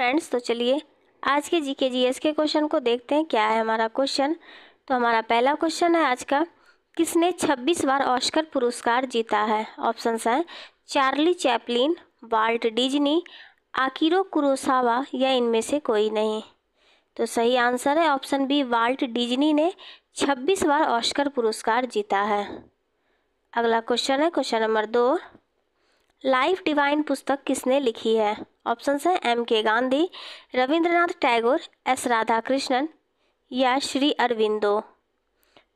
friends तो चलिए आज के जी के जी एस के क्वेश्चन को देखते हैं क्या है हमारा क्वेश्चन तो हमारा पहला क्वेश्चन है आज का किसने 26 बार ऑस्कर पुरस्कार जीता है ऑप्शंस हैं Charlie Chaplin Walt Disney Akira Kurosawa या इनमें से कोई नहीं तो सही आंसर है ऑप्शन बी वाल्ट डिजनी ने छब्बीस बार ऑस्कर पुरस्कार जीता है अगला क्वेश्चन है क्वेश्चन नंबर दो लाइफ डिवाइन पुस्तक किसने लिखी है ऑप्शन हैं M K Gandhi Rabindranath Tagore S Radhakrishnan या श्री अरविंदो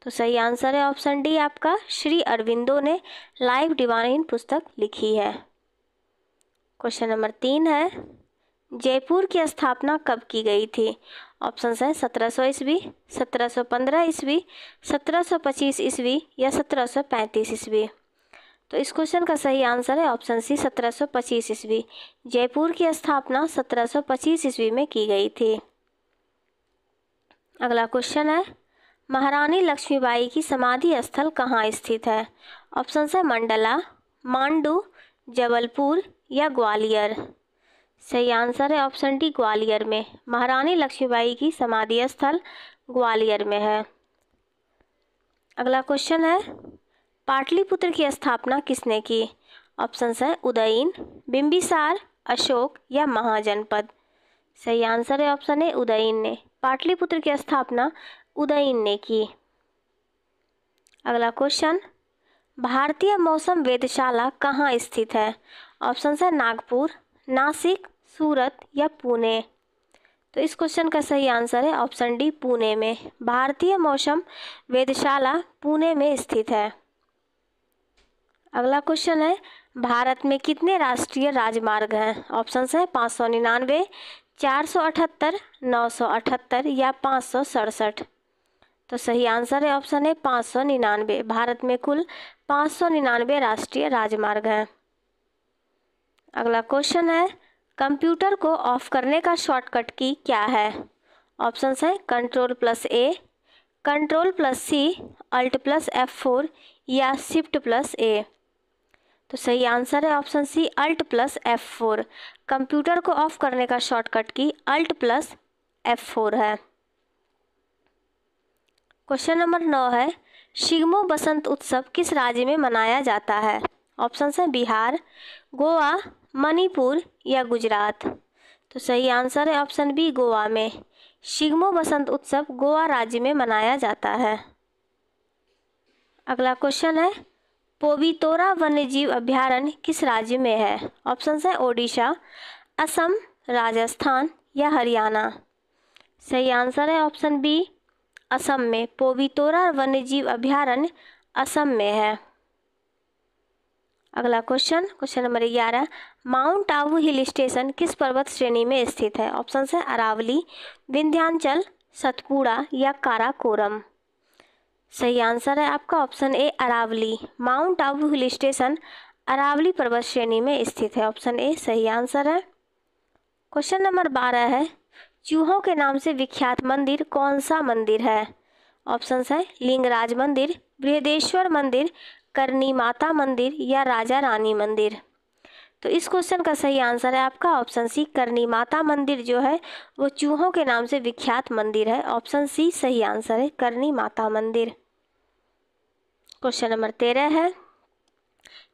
तो सही आंसर है ऑप्शन डी आपका श्री अरविंदो ने लाइफ डिवाइन पुस्तक लिखी है क्वेश्चन नंबर तीन है जयपुर की स्थापना कब की गई थी ऑप्शन हैं सत्रह सौ ईस्वी सत्रह सौ पंद्रह ईस्वी सत्रह सौ पच्चीस ईस्वी या सत्रह सौ पैंतीस ईस्वी तो इस क्वेश्चन का सही आंसर है ऑप्शन सी 1725 ईस्वी जयपुर की स्थापना 1725 ईस्वी में की गई थी अगला क्वेश्चन है महारानी लक्ष्मीबाई की समाधि स्थल कहाँ स्थित है ऑप्शन है मंडला मांडू जबलपुर या ग्वालियर सही आंसर है ऑप्शन डी ग्वालियर में महारानी लक्ष्मीबाई की समाधि स्थल ग्वालियर में है अगला क्वेश्चन है पाटलिपुत्र की स्थापना किसने की ऑप्शंस है उदयन बिंबिसार अशोक या महाजनपद सही आंसर है ऑप्शन है उदयीन ने पाटलिपुत्र की स्थापना उदयन ने की अगला क्वेश्चन भारतीय मौसम वेधशाला कहाँ स्थित है ऑप्शन है नागपुर नासिक सूरत या पुणे तो इस क्वेश्चन का सही आंसर है ऑप्शन डी पुणे में भारतीय मौसम वेधशाला पुणे में स्थित है अगला क्वेश्चन है भारत में कितने राष्ट्रीय राजमार्ग हैं ऑप्शन है पाँच सौ निन्यानवे चार सौ अठहत्तर नौ सौ अठहत्तर या पाँच सौ सड़सठ तो सही आंसर है ऑप्शन है पाँच सौ निन्यानवे भारत में कुल पाँच सौ निन्यानवे राष्ट्रीय राजमार्ग हैं अगला क्वेश्चन है कंप्यूटर को ऑफ करने का शॉर्टकट की क्या है ऑप्शन है control plus A control plus C alt plus F four या शिफ्ट प्लस ए तो सही आंसर है option C alt plus F four computer को ऑफ करने का शॉर्टकट की अल्ट प्लस एफ फोर है क्वेश्चन नंबर नौ है शिगमो बसंत उत्सव किस राज्य में मनाया जाता है ऑप्शन है बिहार गोवा मणिपुर या गुजरात तो सही आंसर है ऑप्शन बी गोवा में शिगमो बसंत उत्सव गोवा राज्य में मनाया जाता है अगला क्वेश्चन है वन्य वन्यजीव अभ्यारण्य किस राज्य में है ऑप्शन है ओडिशा असम राजस्थान या हरियाणा सही आंसर है ऑप्शन बी असम में पोबीतोरा वन्यजीव अभ्यारण्य असम में है अगला क्वेश्चन क्वेश्चन नंबर ग्यारह माउंट आबू हिल स्टेशन किस पर्वत श्रेणी में स्थित है ऑप्शन है अरावली विंध्यांचल सतपुड़ा या काराकोरम सही आंसर है आपका option A Aravalli mount Abu hill station Aravalli पर्वत श्रेणी में स्थित है ऑप्शन ए सही आंसर है क्वेश्चन नंबर बारह है चूहों के नाम से विख्यात मंदिर कौन सा मंदिर है ऑप्शन है लिंगराज मंदिर बृहदेश्वर मंदिर करनी माता मंदिर या राजा रानी मंदिर तो इस क्वेश्चन का सही आंसर है आपका ऑप्शन सी करनी माता मंदिर जो है वो चूहों के नाम से विख्यात मंदिर है ऑप्शन सी सही आंसर है करनी माता मंदिर क्वेश्चन नंबर तेरह है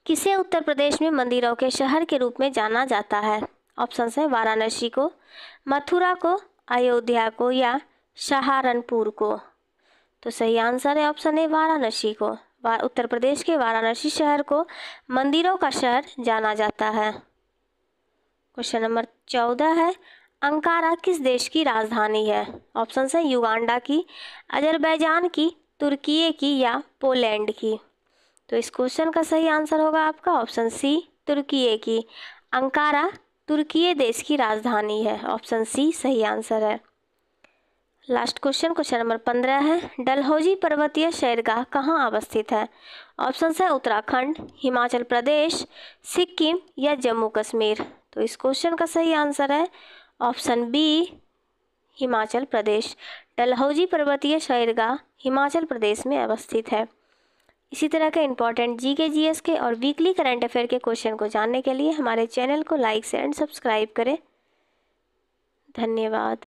किसे उत्तर प्रदेश में मंदिरों के शहर के रूप में जाना जाता है ऑप्शन है वाराणसी को मथुरा को अयोध्या को या सहारनपुर को तो सही आंसर है ऑप्शन ए वाराणसी को उत्तर प्रदेश के वाराणसी शहर को मंदिरों का शहर जाना जाता है क्वेश्चन नंबर चौदह है अंकारा किस देश की राजधानी है ऑप्शन है युगांडा की अजरबैजान की तुर्की की या पोलैंड की तो इस क्वेश्चन का सही आंसर होगा आपका ऑप्शन सी तुर्की की अंकारा तुर्की देश की राजधानी है ऑप्शन सी सही आंसर है लास्ट क्वेश्चन क्वेश्चन नंबर पंद्रह है डलहौजी पर्वतीय शहरगाह कहाँ अवस्थित है ऑप्शन है उत्तराखंड हिमाचल प्रदेश सिक्किम या जम्मू कश्मीर तो इस क्वेश्चन का सही आंसर है ऑप्शन बी हिमाचल प्रदेश डलहौजी पर्वतीय शहरगाह हिमाचल प्रदेश में अवस्थित है इसी तरह के इंपॉर्टेंट जी के जी एस के और वीकली करंट अफेयर के क्वेश्चन को जानने के लिए हमारे चैनल को लाइक शेयर एंड सब्सक्राइब करें धन्यवाद